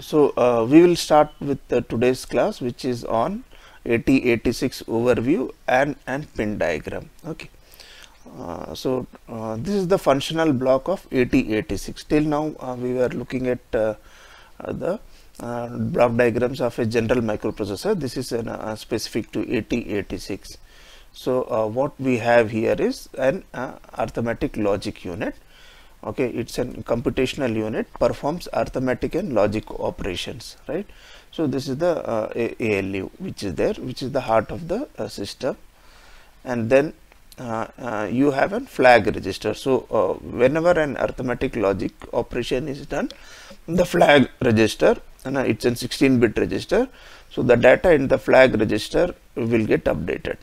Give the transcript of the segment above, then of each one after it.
so uh, we will start with uh, today's class which is on 8086 overview and and pin diagram okay uh, so uh, this is the functional block of 8086 till now uh, we were looking at uh, the block diagrams of a general microprocessor this is an, specific to 8086 so what we have here is an arithmetic logic unit okay it's a computational unit performs arithmetic and logic operations right so this is the uh, ALU which is there which is the heart of the uh, system and then uh, uh you have a flag register so uh, whenever an arithmetic logic operation is done the flag register and uh, it's a 16 bit register so the data in the flag register will get updated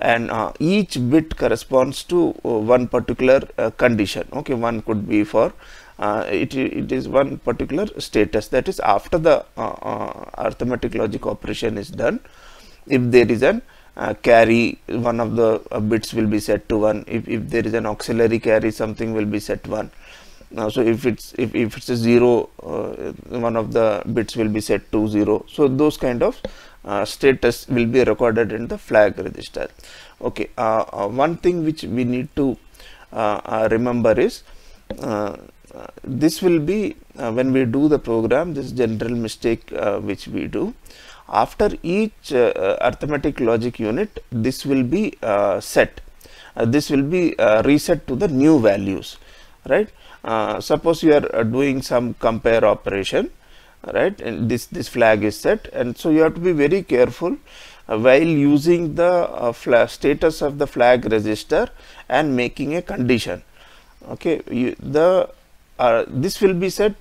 and uh, each bit corresponds to uh, one particular uh, condition okay one could be for uh, it, it is one particular status that is after the arithmetic logic operation is done if there is an uh, carry one of the uh, bits will be set to 1 if, if there is an auxiliary carry something will be set 1 now so if it's if, if it's a 0 uh, one of the bits will be set to 0 so those kind of uh, status will be recorded in the flag register okay uh, uh one thing which we need to uh, uh, remember is this will be when we do the program this general mistake which we do after each arithmetic logic unit this will be set this will be reset to the new values right suppose you are doing some compare operation right and this this flag is set and so you have to be very careful uh, while using the uh, status of the flag register and making a condition okay you, the uh, this will be set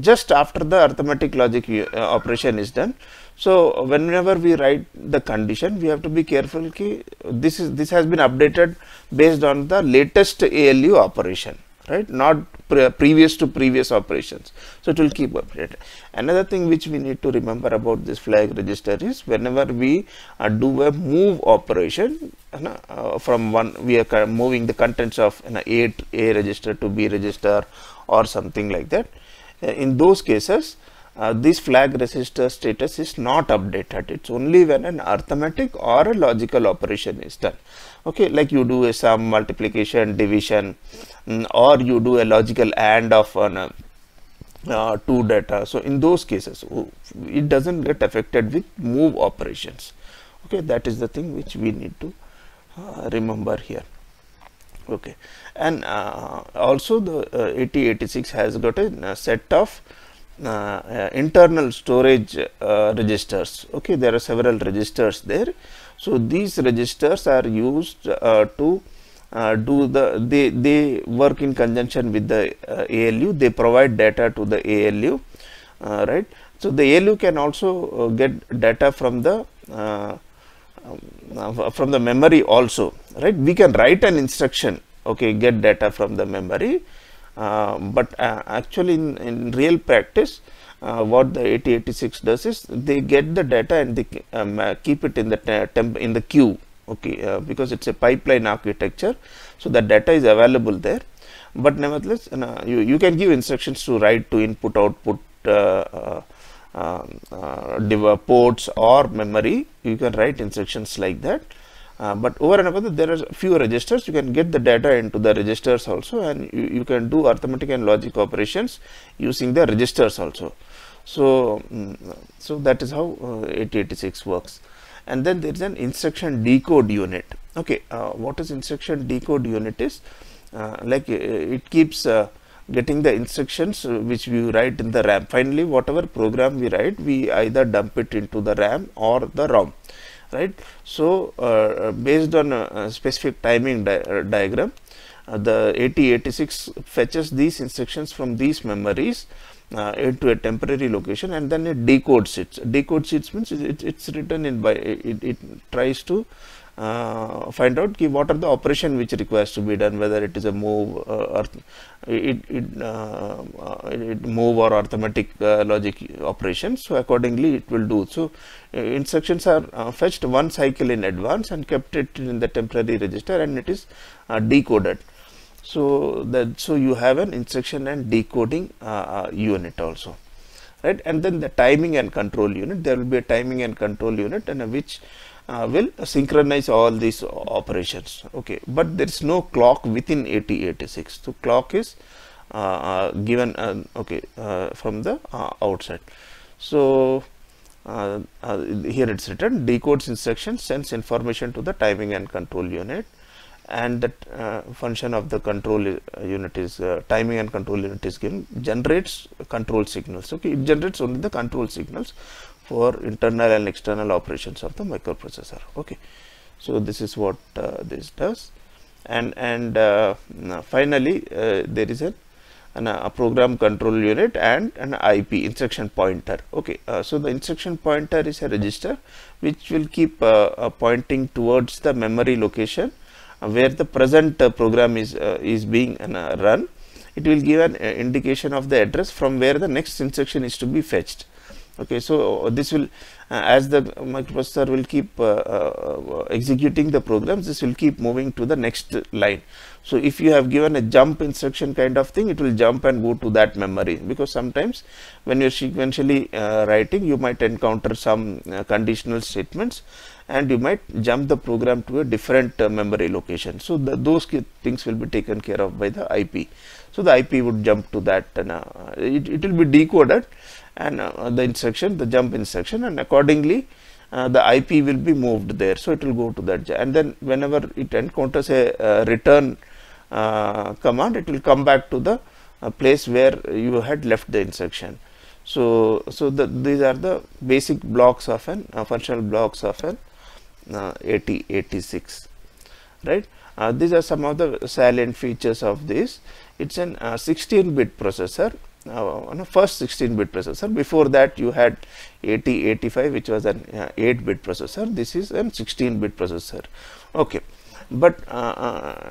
just after the arithmetic logic uh, operation is done so whenever we write the condition we have to be careful ki this is this has been updated based on the latest ALU operation right not pre previous to previous operations so it will keep updated another thing which we need to remember about this flag register is whenever we uh, do a move operation uh, from one we are moving the contents of an you know, a, a register to b register or something like that uh, in those cases uh, this flag resistor status is not updated it's only when an arithmetic or a logical operation is done okay like you do a sum multiplication division mm, or you do a logical AND of an uh, uh two data so in those cases it doesn't get affected with move operations okay that is the thing which we need to uh, remember here okay and uh, also the 8086 has got a, a set of uh, uh, internal storage uh, registers. Okay, there are several registers there. So, these registers are used to uh, do the they they work in conjunction with the uh, ALU they provide data to the ALU uh, right so the ALU can also get data from the um, from the memory also right we can write an instruction okay get data from the memory uh, but uh, actually in, in real practice uh, what the 8086 does is they get the data and they um, keep it in the temp in the queue okay uh, because it's a pipeline architecture so the data is available there but nevertheless you, you can give instructions to write to input output uh, um, ports or memory you can write instructions like that uh, but over and above there are few registers you can get the data into the registers also and you, you can do arithmetic and logic operations using the registers also. So, mm, so that is how uh, 8086 works and then there is an instruction decode unit. Okay, uh, what is instruction decode unit is uh, like uh, it keeps uh, getting the instructions which we write in the RAM. Finally, whatever program we write, we either dump it into the RAM or the ROM right. So, uh, uh based on a uh, uh, specific timing di diagram, the 8086 fetches these instructions from these memories uh, into a temporary location and then it decodes it. Decodes it means it, it, it's written in by it, it tries to uh, find out ki what are the operation which requires to be done whether it is a move or uh, it it, uh, uh, it move or arithmetic logic operations so accordingly it will do so instructions are fetched one cycle in advance and kept it in the temporary register and it is decoded so that so you have an instruction and decoding uh, unit also right and then the timing and control unit there will be a timing and control unit and which uh, will synchronize all these operations okay but there is no clock within 8086 so clock is uh, uh given uh, okay uh, from the outside so here it's written decodes instruction sends information to the timing and control unit and the function of the control unit is timing and control unit is given generates control signals okay it generates only the control signals for internal and external operations of the microprocessor okay so this is what uh, this does and and uh, finally uh, there is a an, uh, a program control unit and an ip instruction pointer okay uh, so the instruction pointer is a register which will keep uh, pointing towards the memory location where the present program is is being run it will give an indication of the address from where the next instruction is to be fetched okay so uh, this will uh, as the microprocessor will keep uh, executing the programs this will keep moving to the next line so if you have given a jump instruction kind of thing it will jump and go to that memory because sometimes when you're sequentially writing you might encounter some conditional statements and you might jump the program to a different uh, memory location. So, the, those things will be taken care of by the IP. So, the IP would jump to that and uh, it, it will be decoded and uh, the instruction the jump instruction and accordingly uh, the IP will be moved there. So, it will go to that and then whenever it encounters a uh, return uh, command it will come back to the uh, place where you had left the instruction. So, so the, these are the basic blocks of an uh, functional blocks of an uh, right. these are some of the salient features of this. It is an 16 bit processor on no, first 16 bit processor before that you had 8085 which was an uh, 8 bit processor this is a 16 bit processor okay but uh,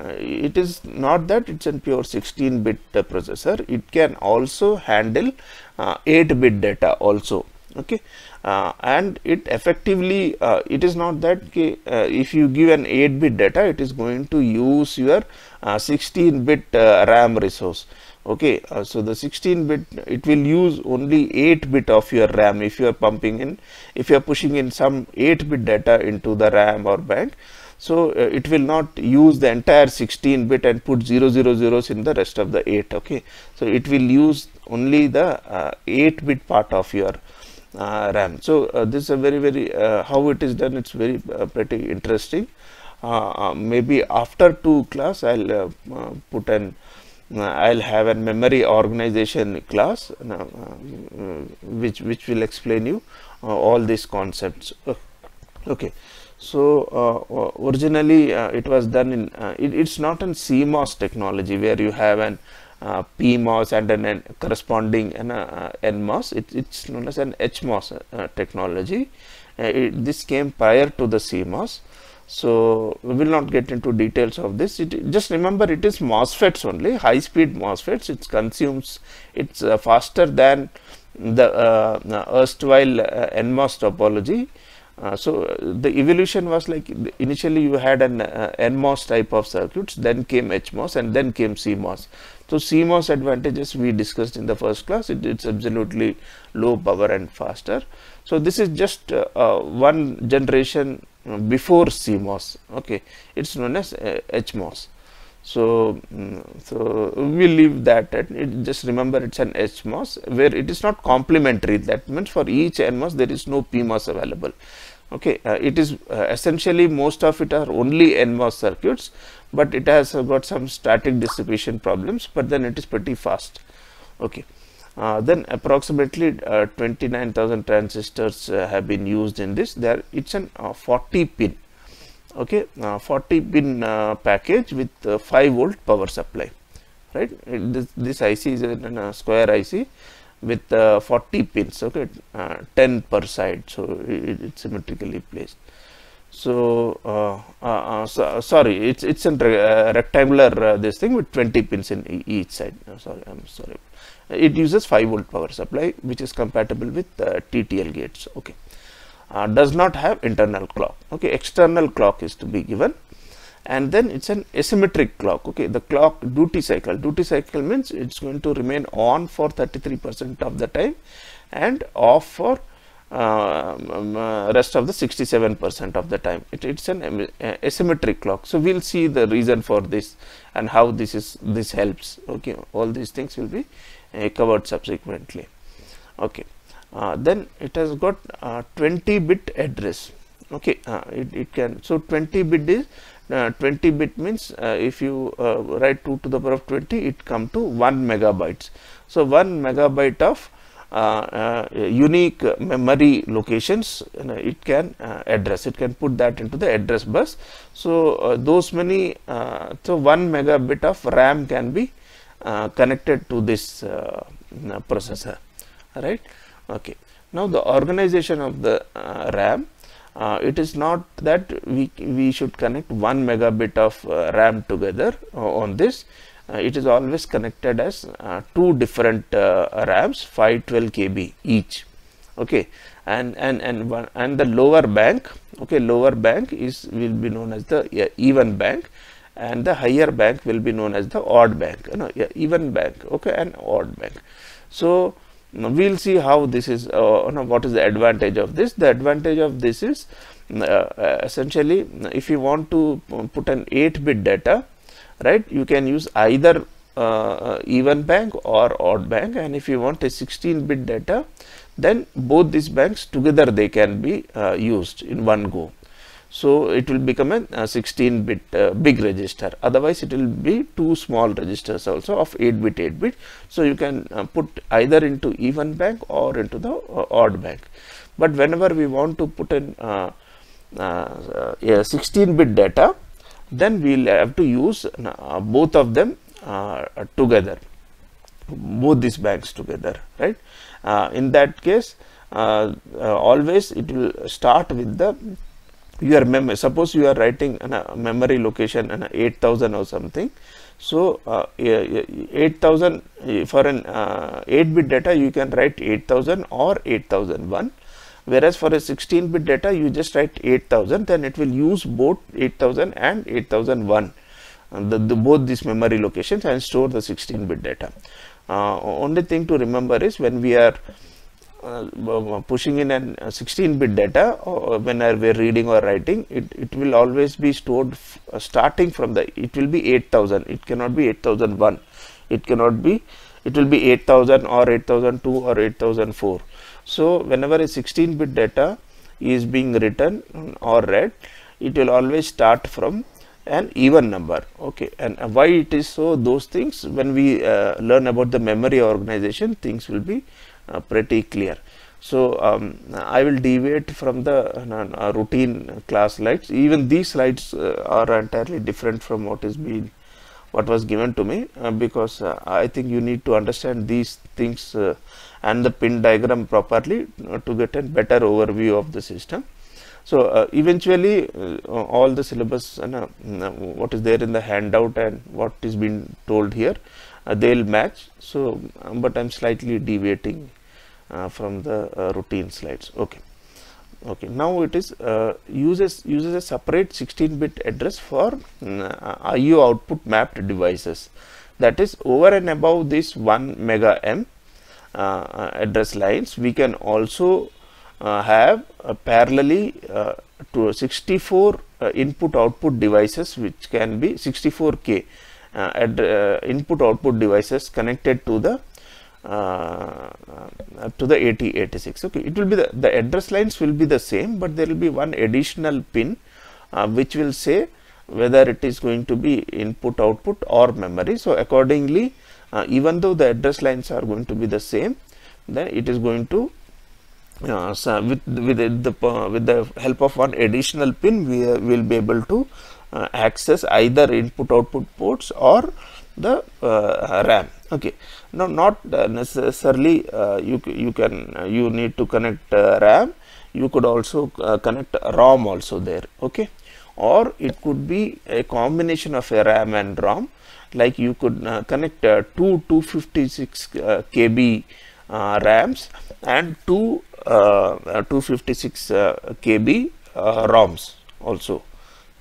uh it is not that it's a pure 16 bit uh, processor it can also handle uh, 8 bit data also okay uh, and it effectively uh, it is not that uh, if you give an 8 bit data it is going to use your 16 bit ram resource okay uh, so the 16 bit it will use only 8 bit of your ram if you are pumping in if you are pushing in some 8 bit data into the ram or bank so uh, it will not use the entire 16 bit and put 000 in the rest of the 8 okay so it will use only the uh, 8 bit part of your uh, ram so uh, this is a very very uh, how it is done it's very pretty interesting maybe after two class i'll put an I will have a memory organization class which, which will explain you uh, all these concepts. Okay. So, uh, uh, originally uh, it was done in, uh, it, it's not in CMOS technology where you have an uh, PMOS and an, an corresponding an, NMOS, it, it's known as an HMOS technology. It, this came prior to the CMOS so, we will not get into details of this. It, just remember it is MOSFETs only, high speed MOSFETs. It consumes, it is uh, faster than the uh, uh, erstwhile uh, NMOS topology. Uh, so, the evolution was like initially you had an uh, NMOS type of circuits, then came HMOS and then came CMOS. So, CMOS advantages we discussed in the first class, it, it's absolutely low power and faster. So, this is just uh, one generation before CMOS. Okay, it's known as uh, HMOS. So, mm, so we leave that at it. Just remember, it's an HMOS where it is not complementary. That means for each NMOS there is no PMOS available. Okay, uh, it is uh, essentially most of it are only NMOS circuits, but it has got some static dissipation problems. But then it is pretty fast. Okay. Uh, then approximately uh, 29,000 transistors uh, have been used in this there it's an uh, 40 pin okay uh, 40 pin package with 5 volt power supply right this, this IC is a square IC with 40 pins okay 10 per side so it, it's symmetrically placed so, so sorry it's it's a rectangular this thing with 20 pins in each side sorry I'm sorry it uses 5 volt power supply which is compatible with uh, TTL gates okay uh, does not have internal clock okay external clock is to be given and then it's an asymmetric clock okay the clock duty cycle duty cycle means it's going to remain on for 33 percent of the time and off for uh, um, uh, rest of the 67 percent of the time it, it's an um, asymmetric clock so we'll see the reason for this and how this is this helps okay all these things will be covered subsequently okay uh, then it has got uh, 20 bit address okay uh, it, it can so 20 bit is uh, 20 bit means uh, if you uh, write 2 to the power of 20 it come to 1 megabytes so 1 megabyte of unique memory locations you know, it can address it can put that into the address bus so those many so 1 megabit of ram can be uh, connected to this uh, processor right okay now the organization of the uh, ram uh, it is not that we we should connect one megabit of uh, RAM together uh, on this. it is always connected as two different RAMs, 512 KB each. Okay, and and and one and the lower bank. Okay, lower bank is will be known as the even bank, and the higher bank will be known as the odd bank, you know, even bank, okay, and odd bank. So, we will see how this is, uh, you know, what is the advantage of this. The advantage of this is uh, uh essentially if you want to uh, put an 8 bit data, right, you can use either uh, uh, even bank or odd bank and if you want a 16 bit data, then both these banks together they can be used in one go. So, it will become a, 16 bit uh, big register otherwise it will be two small registers also of 8 bit 8 bit. So, you can uh, put either into even bank or into the uh, odd bank. But whenever we want to put in uh, uh, uh, 16 bit data then we will have to use both of them together both these banks together right. in that case always it will start with the you are mem suppose you are writing a memory location and 8000 or something so uh, 8000 for an uh, 8 bit data you can write 8000 or 8001 whereas for a 16 bit data you just write 8000 then it will use both 8000 and 8001 and uh, the, the, both these memory locations and store the 16 bit data uh, only thing to remember is when we are uh, uh, pushing in a 16-bit uh, data or when we are reading or writing, it, it will always be stored starting from the, it will be 8000, it cannot be 8001, it cannot be, it will be 8000 or 8002 or 8004. So, whenever a 16-bit data is being written or read, it will always start from an even number okay and why it is so those things when we uh, learn about the memory organization things will be uh, pretty clear. So um, I will deviate from the uh, routine class slides. Even these slides uh, are entirely different from what is been, what was given to me uh, because uh, I think you need to understand these things uh, and the pin diagram properly to get a better overview of the system. So eventually all the syllabus and what is there in the handout and what is being told here they will match. So um, but I am slightly deviating uh, from the uh, routine slides okay okay now it is uh, uses uses a separate 16 bit address for mm, uh, IO output mapped devices that is over and above this 1 mega m uh, uh address lines we can also have parallelly to 64 input output devices which can be 64k input output devices connected to the uh, uh, to the 8086 okay it will be the, the address lines will be the same but there will be one additional pin uh, which will say whether it is going to be input output or memory so accordingly even though the address lines are going to be the same then it is going to uh, so with with the with the help of one additional pin we uh, will be able to access either input output ports or the uh, RAM. Okay. Now, not uh, necessarily uh, you you can uh, you need to connect RAM. You could also connect ROM also there. Okay, or it could be a combination of a RAM and ROM. Like you could connect two 256 KB RAMs and two 256 KB ROMs also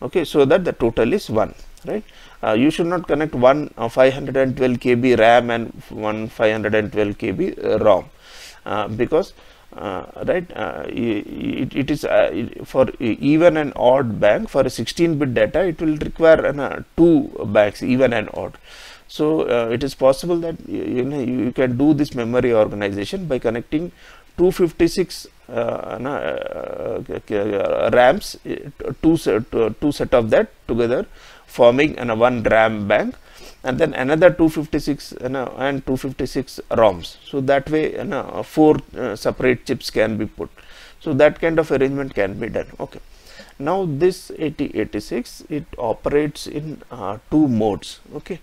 okay so that the total is 1 right uh, you should not connect one uh, 512 kb ram and one 512 kb uh, rom uh, because uh, right it, it is for even and odd bank for a 16 bit data it will require two banks even and odd so it is possible that you, know you can do this memory organization by connecting 256 uh, uh, rams two set, two set of that together forming a one RAM bank and then another 256 and 256 ROMs. So that way uh, four uh, separate chips can be put. So that kind of arrangement can be done. Okay. Now this 8086 it operates in uh, two modes. Okay.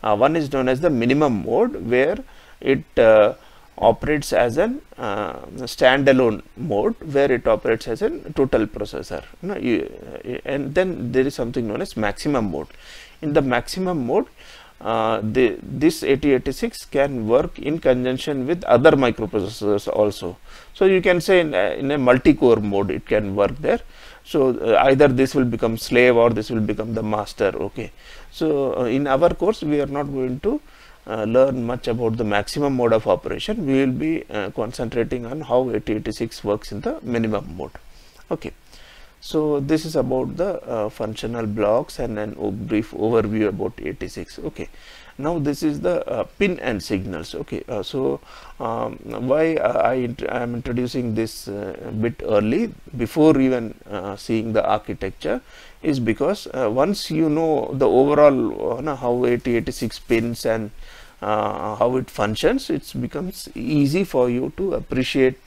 one is known as the minimum mode where it operates as a uh, standalone mode where it operates as a total processor you know, you, uh, and then there is something known as maximum mode in the maximum mode uh, the, this 8086 can work in conjunction with other microprocessors also. So, you can say in a, uh, in a multi-core mode it can work there. So, uh, either this will become slave or this will become the master. Okay. So, uh, in our course we are not going to uh, learn much about the maximum mode of operation, we will be uh, concentrating on how 8086 works in the minimum mode. Okay. So, this is about the uh, functional blocks and a brief overview about 86. Okay. Now, this is the uh, pin and signals. Okay. Uh, so, um, why uh, I, I am introducing this bit early before even seeing the architecture is because once you know the overall how 8086 pins and uh, how it functions, it becomes easy for you to appreciate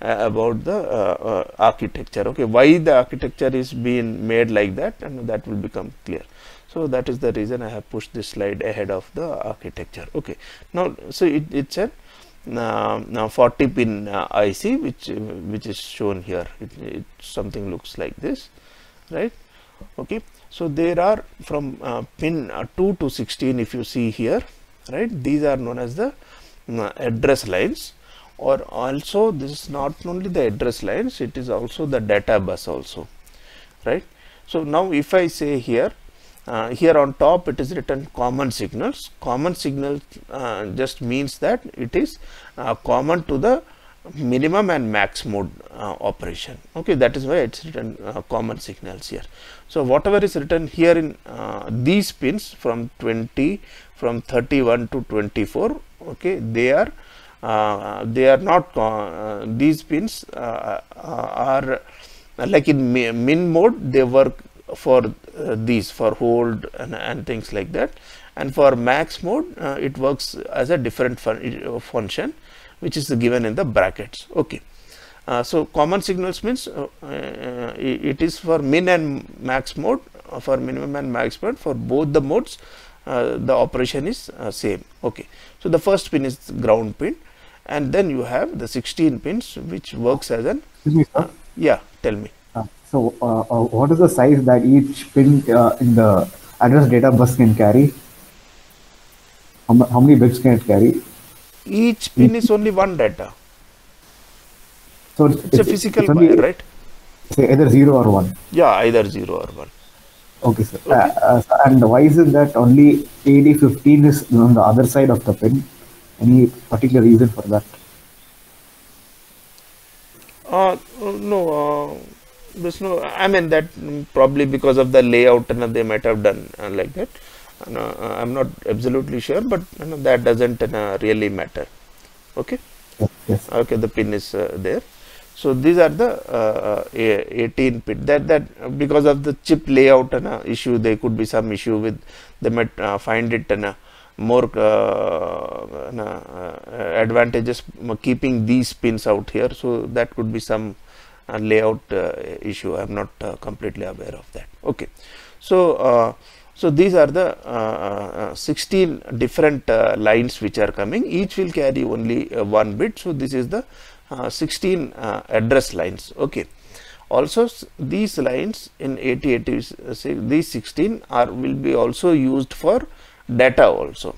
uh, about the uh, uh, architecture. Okay, why the architecture is being made like that, and that will become clear. So that is the reason I have pushed this slide ahead of the architecture. Okay, now so it, it's a um, now 40 pin uh, IC which which is shown here. It, it something looks like this, right? Okay, so there are from uh, pin 2 to 16 if you see here right these are known as the mm, address lines or also this is not only the address lines it is also the data bus also right so now if i say here uh, here on top it is written common signals common signal uh, just means that it is uh, common to the minimum and max mode uh, operation okay that is why it's written uh, common signals here so whatever is written here in uh, these pins from 20 from 31 to 24 okay they are uh, they are not uh, these pins uh, uh are like in min mode they work for uh, these for hold and, and, things like that and for max mode uh, it works as a different fun function which is given in the brackets okay so common signals means it is for min and max mode for minimum and max mode for both the modes uh, the operation is uh, same okay so the first pin is ground pin and then you have the 16 pins which works as an me, uh, yeah tell me so what is the size that each pin in the address data bus can carry how, many bits can it carry? Each pin is only one data. So it's, it's, it's a physical it's only, right? Say either zero or one. Yeah, either zero or one. Okay, sir. Okay. Uh, uh, and why is it that only AD15 is on the other side of the pin? Any particular reason for that? Uh, no, uh, there's no. I mean that probably because of the layout and they might have done uh, like that. I'm not absolutely sure, but that doesn't really matter. Okay. Yes. Okay, the pin is there. So, these are the uh, uh 18 pin that that because of the chip layout and uh, issue there could be some issue with they might uh, find it and uh, more uh, advantages keeping these pins out here. So, that could be some layout issue I am not completely aware of that. Okay. So, so these are the uh, 16 different uh, lines which are coming each will carry only uh, one bit. So, this is the uh, 16 uh, address lines okay also these lines in 8086 uh, these 16 are will be also used for data also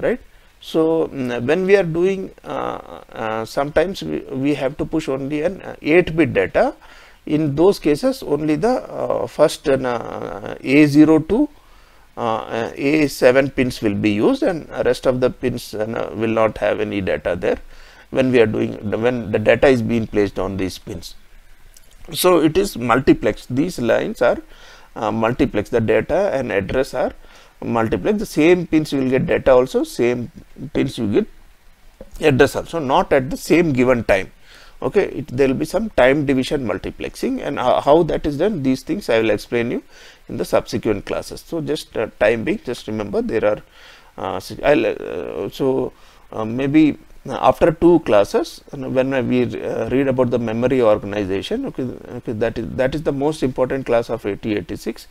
right so mm, when we are doing uh, uh, sometimes we, we, have to push only an 8 bit data in those cases only the uh, first a0 to a7 pins will be used and rest of the pins will not have any data there when we are doing when the data is being placed on these pins. So it is multiplex. These lines are uh, multiplex. The data and address are multiplex. The same pins will get data also. Same pins you get address also. Not at the same given time. Okay, there will be some time division multiplexing and uh, how that is done. These things I will explain you in the subsequent classes. So just uh, time being, just remember there are. Uh, I'll, uh, so uh, maybe now, after two classes, when we uh, read about the memory organization, okay, okay, that is that is the most important class of 8086.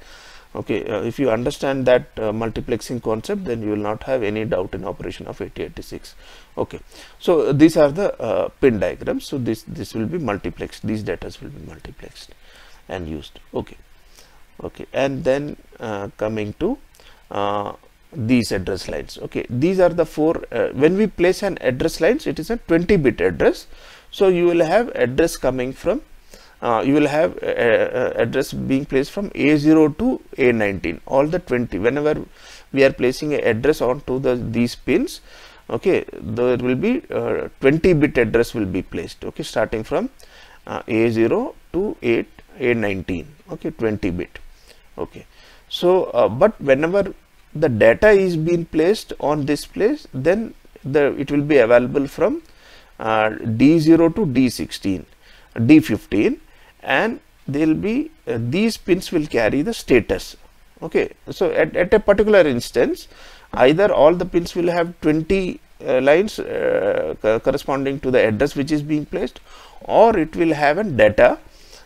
Okay, uh, if you understand that uh, multiplexing concept, then you will not have any doubt in operation of 8086. Okay, so uh, these are the uh, pin diagrams. So this this will be multiplexed. These data will be multiplexed and used. Okay, okay, and then uh, coming to these address lines okay these are the four uh, when we place an address lines it is a 20 bit address so you will have address coming from uh, you will have uh, uh, uh, address being placed from a0 to a19 all the 20 whenever we are placing an address onto the these pins okay there will be 20 bit address will be placed okay starting from a0 to a, a19 okay 20 bit okay so but whenever the data is being placed on this place then the it will be available from uh, D0 to D16 D15 and there will be uh, these pins will carry the status okay so at, at a particular instance either all the pins will have 20 uh, lines uh, corresponding to the address which is being placed or it will have a data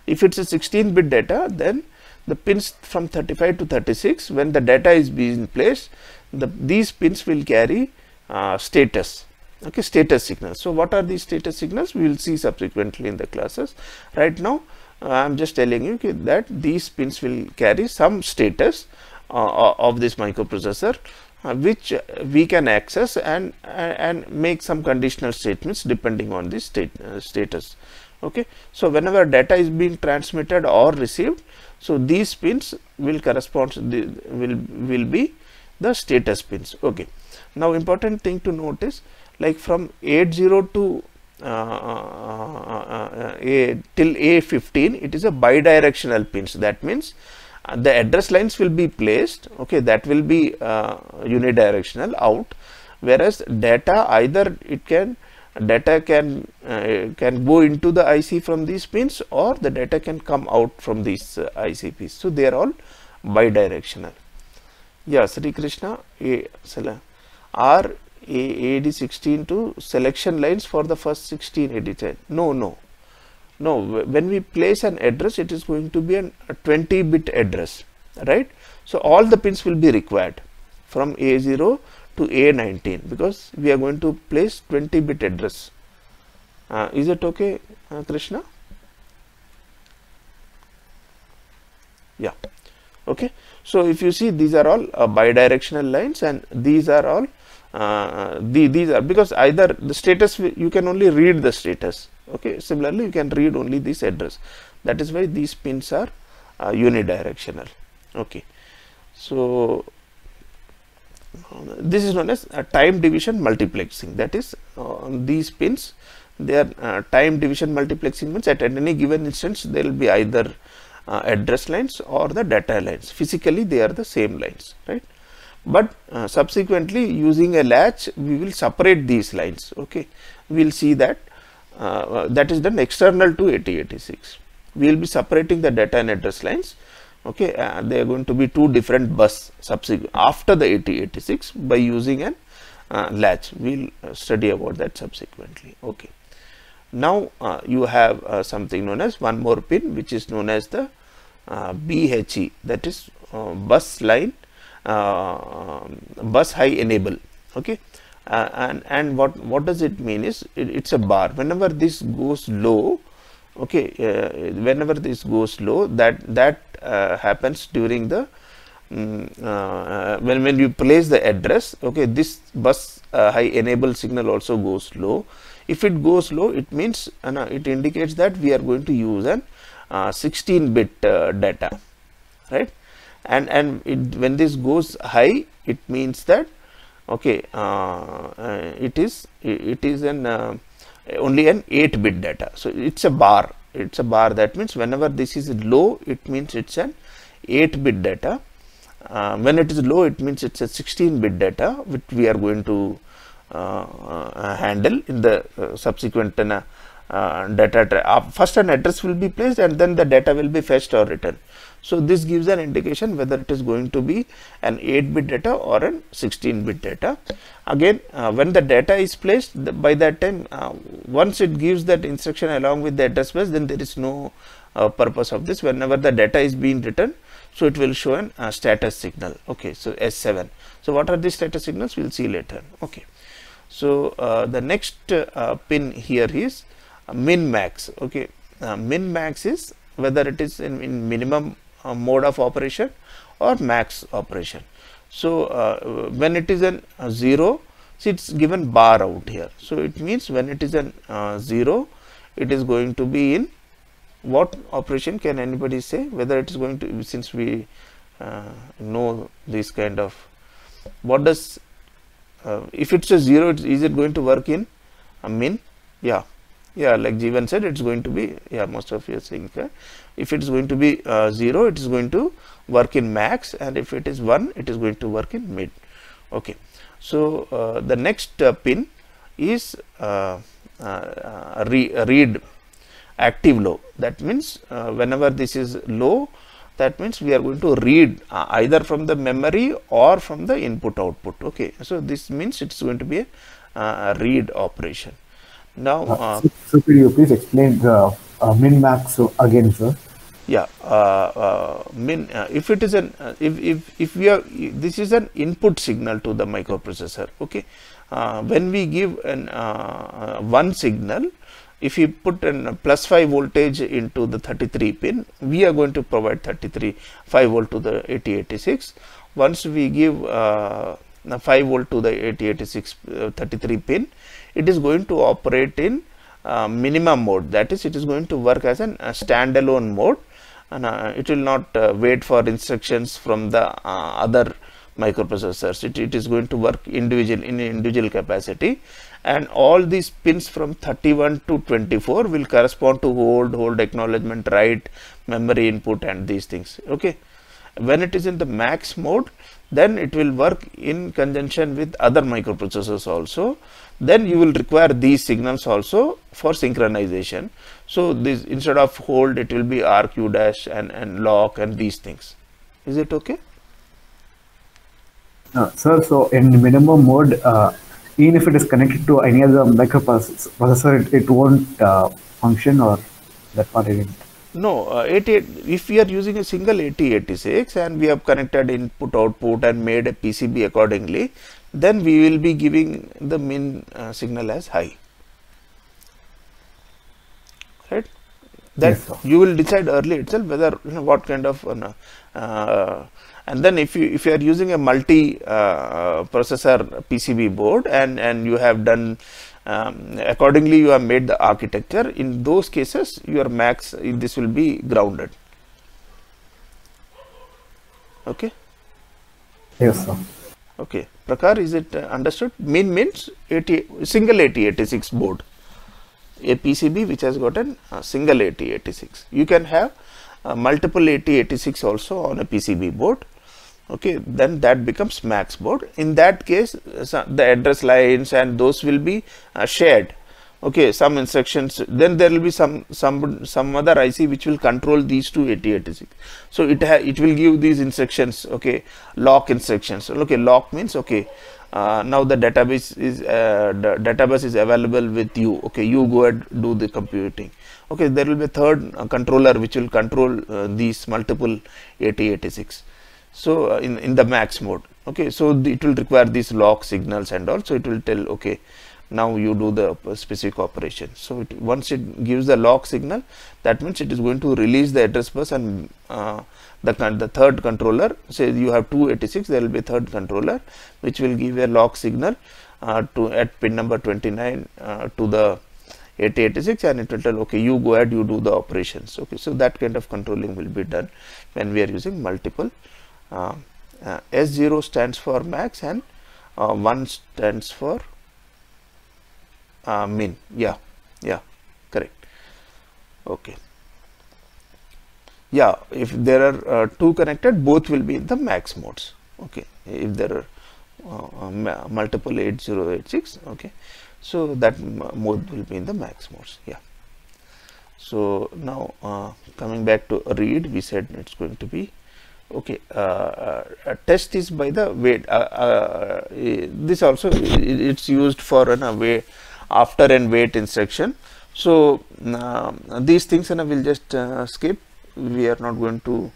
if it's a 16 bit data then the pins from 35 to 36 when the data is being placed the these pins will carry uh, status okay status signals so what are these status signals we will see subsequently in the classes right now uh, i am just telling you that these pins will carry some status uh, uh of this microprocessor uh, which we can access and and make some conditional statements depending on this state, uh, status okay so whenever data is being transmitted or received so, these pins will correspond will will be the status pins. Okay. Now, important thing to notice like from 80 to uh uh, uh, uh, uh, a till A15 it is a bidirectional pins that means uh, the address lines will be placed okay that will be unidirectional out whereas data either it can data can uh, can go into the IC from these pins or the data can come out from these uh, ICPs. So they are all bidirectional. Yeah, Sri Krishna A R A AD 16 to selection lines for the first 16 AD child. No, no, no. When we place an address, it is going to be an, a 20 bit address, right? So all the pins will be required from A0 to A19 because we are going to place 20 bit address. Uh, is it okay, uh, Krishna? Yeah, okay. So, if you see these are all uh, bidirectional lines and these are all uh, the, these are because either the status you can only read the status okay similarly you can read only this address that is why these pins are uh, unidirectional okay so this is known as uh, time division multiplexing that is uh, these pins their uh, time division multiplexing means at any given instance there will be either uh, address lines or the data lines physically they are the same lines right but uh, subsequently using a latch we will separate these lines okay we will see that uh, that is done external to 8086 we will be separating the data and address lines okay uh, they are going to be two different bus subsequent after the 8086 by using an uh, latch we'll uh, study about that subsequently okay now uh, you have uh, something known as one more pin which is known as the uh, BHE that is bus line bus high enable okay and and what what does it mean is it, it's a bar whenever this goes low okay whenever this goes low that that uh, happens during the mm, uh, when when you place the address okay this bus uh, high enable signal also goes low if it goes low it means it indicates that we are going to use an 16 bit data right and and it, when this goes high it means that okay uh, uh, it is it is an uh, only an 8 bit data so it's a bar it's a bar that means whenever this is low it means it's an 8 bit data uh, when it is low it means it's a 16 bit data which we are going to uh, uh handle in the uh, subsequent uh, data first an address will be placed and then the data will be fetched or written so, this gives an indication whether it is going to be an 8 bit data or an 16 bit data. Again, uh, when the data is placed the, by that time, uh, once it gives that instruction along with the address bus, then there is no uh, purpose of this. Whenever the data is being written, so it will show an uh, status signal. Okay, so S7. So, what are the status signals? We will see later. Okay. So, uh, the next uh, pin here is min max. Okay, min max is whether it is in, in minimum uh, mode of operation or max operation. So, uh, when it is a uh, 0, see it is given bar out here. So, it means when it is a uh, 0, it is going to be in what operation can anybody say whether it is going to since we know this kind of what does if it's a 0 it's, is it going to work in a min yeah yeah like Jivan said it's going to be yeah most of you are saying okay if it is going to be uh, 0 it is going to work in max and if it is 1 it is going to work in mid okay so uh, the next uh, pin is uh, uh, uh, re read active low that means whenever this is low that means we are going to read either from the memory or from the input output okay so this means it's going to be a read operation now so, so could you please explain the min max again sir yeah uh, uh, min, uh, if it is an if, if if we have this is an input signal to the microprocessor okay when we give an one signal if we put a plus 5 voltage into the 33 pin, we are going to provide 33 5 volt to the 8086. Once we give uh, 5 volt to the 8086 uh, 33 pin, it is going to operate in uh, minimum mode. That is, it is going to work as an, a standalone mode and uh, it will not uh, wait for instructions from the uh, other microprocessors it, it is going to work individual in individual capacity and all these pins from 31 to 24 will correspond to hold hold acknowledgement write memory input and these things okay when it is in the max mode then it will work in conjunction with other microprocessors also then you will require these signals also for synchronization. So, this instead of hold it will be RQ dash and, and lock and these things. Is it okay? Uh, sir, so in minimum mode, uh, even if it is connected to any other microprocessor, it, it won't uh, function or that part isn't. no, uh, 88, if we are using a single 8086 and we have connected input output and made a PCB accordingly, then we will be giving the min uh, signal as high right that yes, you will decide early itself whether you know, what kind of uh, uh and then if you if you are using a multi uh, processor pcb board and and you have done um, accordingly you have made the architecture in those cases your max this will be grounded okay yes sir okay Prakar is it understood? Mean means 80, single 8086 board, a PCB which has got a uh, single 8086. You can have uh, multiple 8086 also on a PCB board, okay, then that becomes max board. In that case, uh, the address lines and those will be uh, shared okay some instructions then there will be some some some other IC which will control these two 8086 so it it will give these instructions okay lock instructions okay lock means okay uh, now the database is uh, the database is available with you okay you go and do the computing okay there will be a third uh, controller which will control uh, these multiple 8086 so uh, in in the max mode okay so the, it will require these lock signals and also it will tell okay now you do the specific operation so it, once it gives the lock signal that means it is going to release the address bus and uh, the, the third controller say you have 286 there will be third controller which will give a lock signal uh, to at pin number 29 uh, to the 8086 and it will tell okay you go ahead you do the operations okay so that kind of controlling will be done when we are using multiple uh, uh, s0 stands for max and uh, 1 stands for uh, ah, mean yeah yeah correct okay yeah if there are uh, two connected both will be in the max modes okay if there are uh, um, uh multiple 8086 okay so that mode will be in the max modes yeah so now uh, coming back to read we said it's going to be okay uh, uh, test is by the weight uh, uh, this also it's used for an way after and wait instruction. So, um, these things and I will just uh, skip we are not going to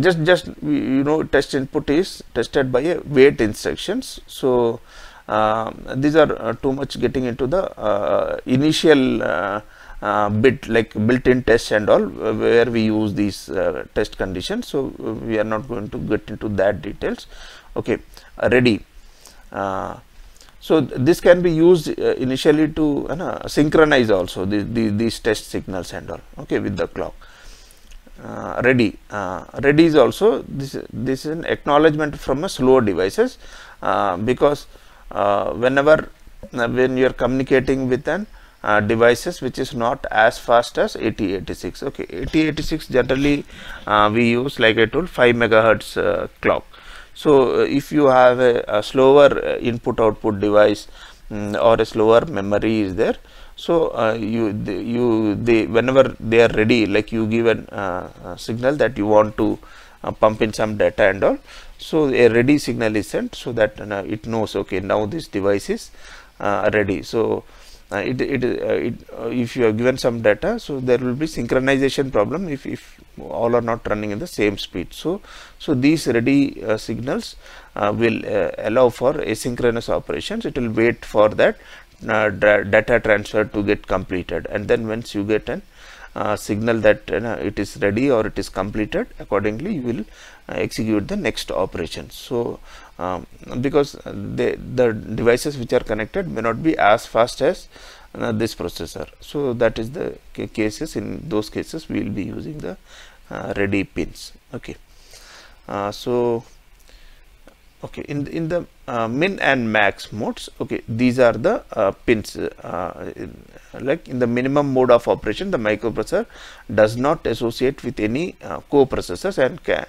just just you know test input is tested by a wait instructions. So, uh, these are uh, too much getting into the uh, initial uh, uh, bit like built-in tests and all where we use these test conditions. So, we are not going to get into that details. Okay, ready. So, this can be used uh, initially to uh, synchronize also the, the, these test signals and all okay with the clock. Uh, ready uh, ready is also this this is an acknowledgement from a slower devices uh, because uh, whenever uh, when you are communicating with an devices which is not as fast as 8086 okay 8086 generally we use like i told 5 megahertz clock so, uh, if you have a, a slower uh, input output device um, or a slower memory is there, so uh, you the, you they whenever they are ready like you give an uh, uh signal that you want to uh, pump in some data and all so a ready signal is sent so that it knows okay now this device is ready so it it, it if you are given some data so there will be synchronization problem if if all are not running in the same speed. So, so these ready uh, signals uh, will uh, allow for asynchronous operations. It will wait for that uh, data transfer to get completed and then once you get an uh, signal that it is ready or it is completed accordingly you will uh, execute the next operation. So, um, because the devices which are connected may not be as fast as uh, this processor. So, that is the cases in those cases we will be using the uh, ready pins. Okay. Uh, so, okay in the, in the uh, min and max modes okay these are the uh, pins uh, in, like in the minimum mode of operation the microprocessor does not associate with any coprocessors and ca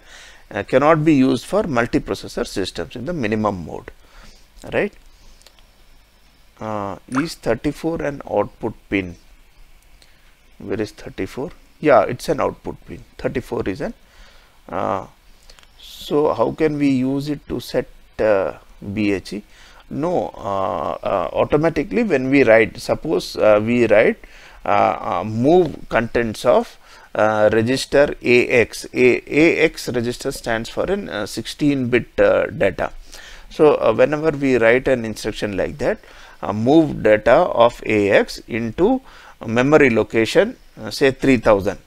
cannot be used for multiprocessor systems in the minimum mode right uh, is 34 an output pin where is 34 yeah it's an output pin 34 is an uh, so how can we use it to set uh, BHE no uh, uh, automatically when we write suppose uh, we write move contents of register AX A, AX register stands for an 16 bit data so whenever we write an instruction like that uh, move data of AX into memory location uh, say 3000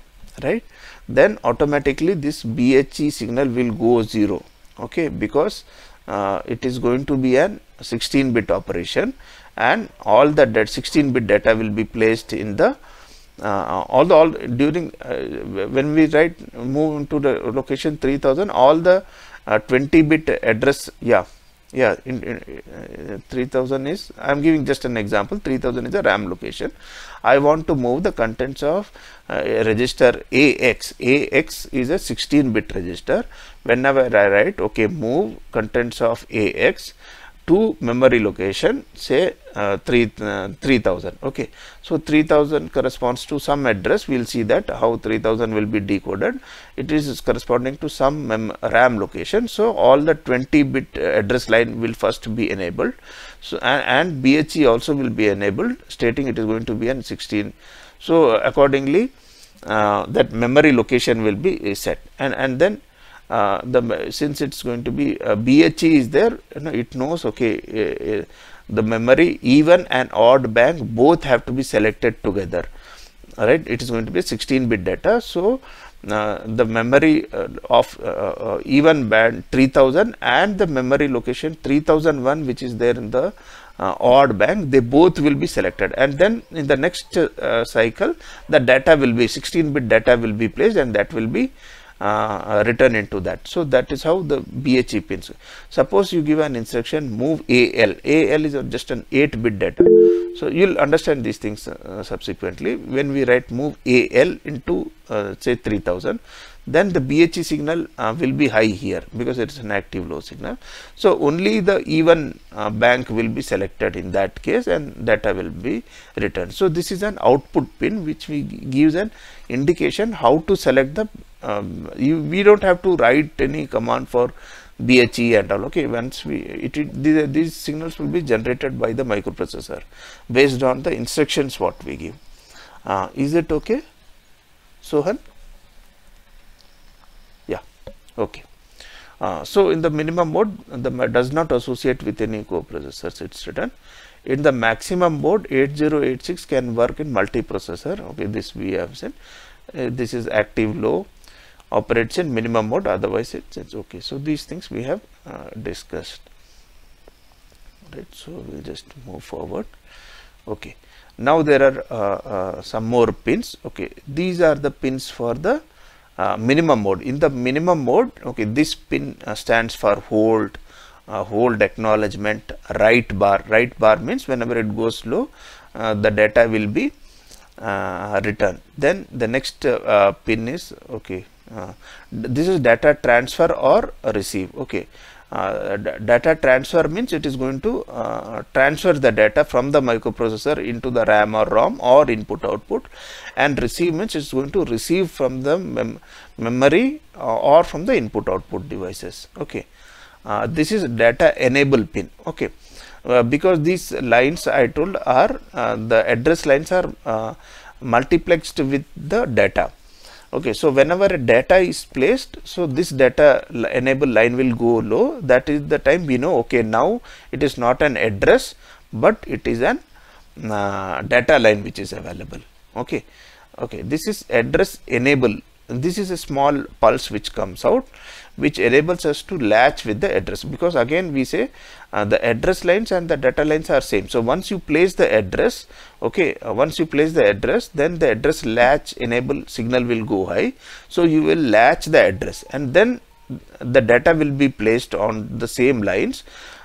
right then automatically this BHE signal will go 0 okay because uh, it is going to be an 16 bit operation and all the that 16 bit data will be placed in the uh, all the all during uh, when we write move into the location 3000 all the uh, 20 bit address yeah yeah in, in, uh, 3000 is i am giving just an example 3000 is a ram location i want to move the contents of uh, register ax ax is a 16 bit register whenever i write okay move contents of ax to memory location say uh, 3 uh, 3000 okay so 3000 corresponds to some address we'll see that how 3000 will be decoded it is corresponding to some ram location so all the 20 bit address line will first be enabled so and, and bhe also will be enabled stating it is going to be an 16 so accordingly uh, that memory location will be set and and then uh, the since it's going to be uh, BHE is there you know it knows okay uh, uh the memory even and odd bank both have to be selected together right it is going to be 16 bit data so uh, the memory uh, of even band 3000 and the memory location 3001 which is there in the uh, odd bank they both will be selected and then in the next uh, cycle the data will be 16 bit data will be placed and that will be uh, written uh, into that. So that is how the BHE pins. Suppose you give an instruction move AL, AL is just an 8 bit data. So you will understand these things uh, subsequently when we write move AL into uh, say 3000 then the BHE signal uh, will be high here because it is an active low signal. So, only the even uh, bank will be selected in that case and data will be returned. So, this is an output pin which we gives an indication how to select the um, you, we do not have to write any command for BHE and all okay once we it, it these, these signals will be generated by the microprocessor based on the instructions what we give. Uh, is it okay Sohan? Okay. Uh, so, in the minimum mode the does not associate with any coprocessors it is written. In the maximum mode 8086 can work in multiprocessor okay this we have said uh, this is active low operates in minimum mode otherwise it is okay. So, these things we have uh, discussed right. So, we will just move forward okay. Now, there are uh, uh, some more pins okay these are the pins for the uh, minimum mode. In the minimum mode, okay, this pin uh, stands for hold, uh, hold acknowledgement, right bar. Right bar means whenever it goes low, uh, the data will be uh, returned. Then the next pin is okay. this is data transfer or receive. Okay, uh, data transfer means it is going to uh, transfer the data from the microprocessor into the RAM or ROM or input output and receive means it's going to receive from the mem memory uh, or from the input output devices okay uh, this is data enable pin okay uh, because these lines I told are the address lines are multiplexed with the data okay so whenever a data is placed so this data enable line will go low that is the time we know okay now it is not an address but it is an uh, data line which is available okay okay this is address enable this is a small pulse which comes out which enables us to latch with the address because again we say uh, the address lines and the data lines are same so once you place the address okay uh, once you place the address then the address latch enable signal will go high so you will latch the address and then the data will be placed on the same lines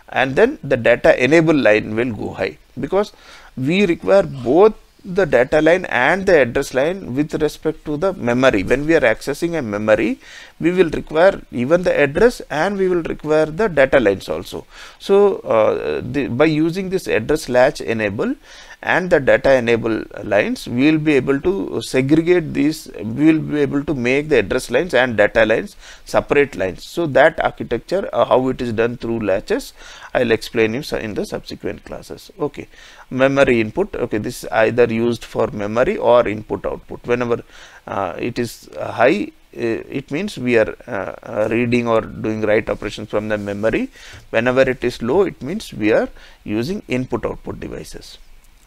and then the data enable line will go high because we require both the data line and the address line with respect to the memory. When we are accessing a memory, we will require even the address and we will require the data lines also. So, uh, the, by using this address latch enable and the data enable lines, we will be able to segregate these, we will be able to make the address lines and data lines separate lines. So, that architecture, uh, how it is done through latches, I will explain you in the subsequent classes. Okay memory input okay this is either used for memory or input output whenever uh, it is high uh, it means we are uh, uh, reading or doing write operations from the memory whenever it is low it means we are using input output devices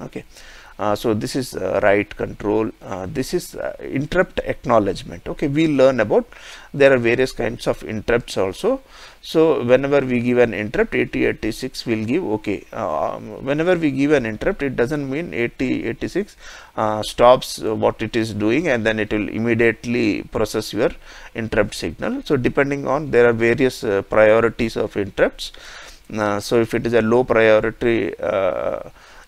okay uh, so this is uh, write control uh, this is uh, interrupt acknowledgement okay we learn about there are various kinds of interrupts also so whenever we give an interrupt 8086 will give okay um, whenever we give an interrupt it doesn't mean 8086 uh, stops what it is doing and then it will immediately process your interrupt signal so depending on there are various priorities of interrupts so if it is a low priority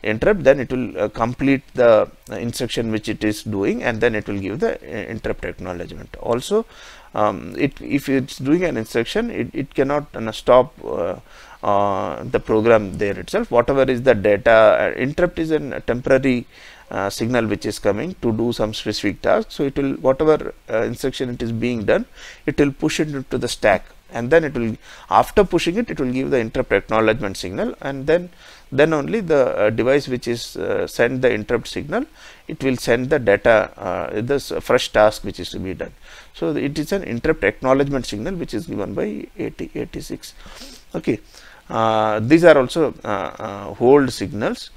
interrupt then it will uh, complete the uh, instruction which it is doing and then it will give the uh, interrupt acknowledgement also um, it if it's doing an instruction it, it cannot uh, stop uh, uh the program there itself whatever is the data interrupt is a temporary signal which is coming to do some specific task so it will whatever instruction it is being done it will push it into the stack and then it will after pushing it it will give the interrupt acknowledgement signal and then then only the uh, device which is uh, send the interrupt signal it will send the data uh, this fresh task which is to be done. So, it is an interrupt acknowledgement signal which is given by 80, 86. Okay. these are also hold signals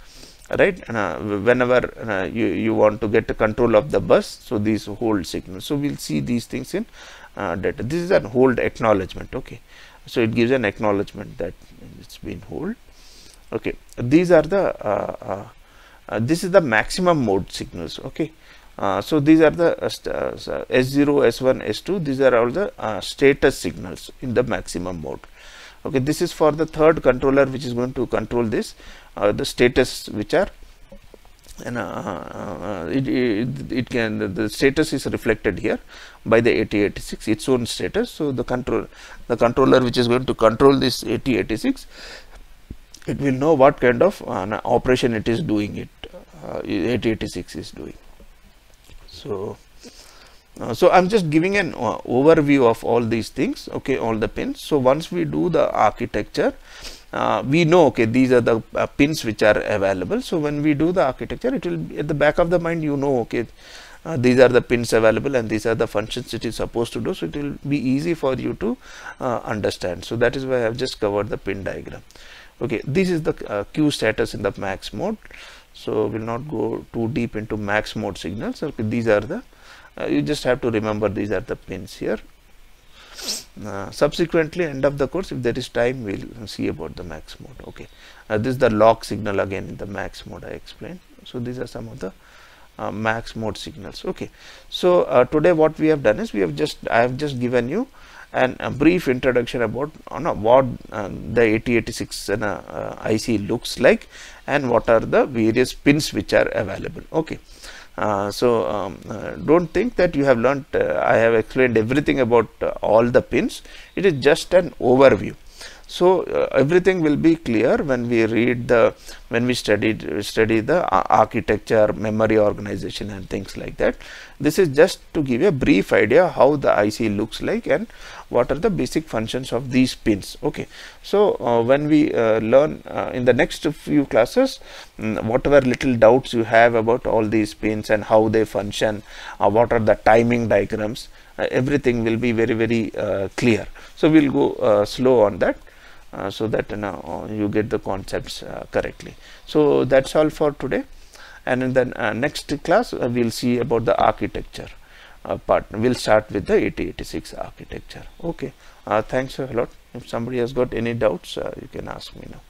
right uh, whenever uh, you, you want to get control of the bus so these hold signals so we'll see these things in uh, data this is an hold acknowledgement okay so it gives an acknowledgement that it's been hold okay these are the uh, uh, uh, this is the maximum mode signals okay so these are the S0 S1 S2 these are all the status signals in the maximum mode okay this is for the third controller which is going to control this uh, the status which are and uh, uh, it, it, it, can the status is reflected here by the 8086 its own status so the control the controller which is going to control this 8086 it will know what kind of uh, operation it is doing it uh, 886 is doing so uh, so i'm just giving an uh, overview of all these things okay all the pins so once we do the architecture uh, we know okay these are the uh, pins which are available so when we do the architecture it will be at the back of the mind you know okay uh, these are the pins available and these are the functions it is supposed to do so it will be easy for you to uh, understand so that is why I have just covered the pin diagram okay this is the uh, queue status in the max mode so we'll not go too deep into max mode signals okay these are the uh, you just have to remember these are the pins here uh, subsequently end of the course if there is time we'll see about the max mode okay uh, this is the lock signal again in the max mode i explained so these are some of the uh, max mode signals okay so uh, today what we have done is we have just i have just given you and a brief introduction about uh, no, what uh, the 8086 uh, uh IC looks like and what are the various pins which are available. Okay. Uh, so um, uh, don't think that you have learnt uh, I have explained everything about uh, all the pins it is just an overview so everything will be clear when we read the when we study study the architecture memory organization and things like that this is just to give a brief idea how the IC looks like and what are the basic functions of these pins okay so uh, when we uh, learn uh, in the next few classes mm, whatever little doubts you have about all these pins and how they function uh, what are the timing diagrams uh, everything will be very very clear so we'll go slow on that so that you get the concepts correctly so that's all for today and in the next class we'll see about the architecture uh, part we'll start with the 8086 architecture okay uh, thanks a lot if somebody has got any doubts uh, you can ask me now